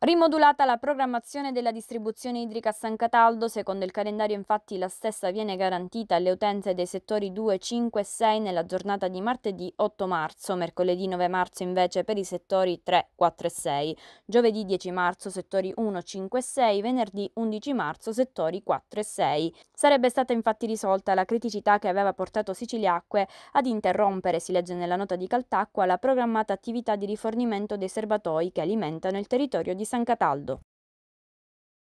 Rimodulata la programmazione della distribuzione idrica a San Cataldo, secondo il calendario infatti la stessa viene garantita alle utenze dei settori 2, 5 e 6 nella giornata di martedì 8 marzo, mercoledì 9 marzo invece per i settori 3, 4 e 6, giovedì 10 marzo settori 1, 5 e 6, venerdì 11 marzo settori 4 e 6. Sarebbe stata infatti risolta la criticità che aveva portato Siciliacque ad interrompere, si legge nella nota di Caltacqua, la programmata attività di rifornimento dei serbatoi che alimentano il territorio di San Cataldo.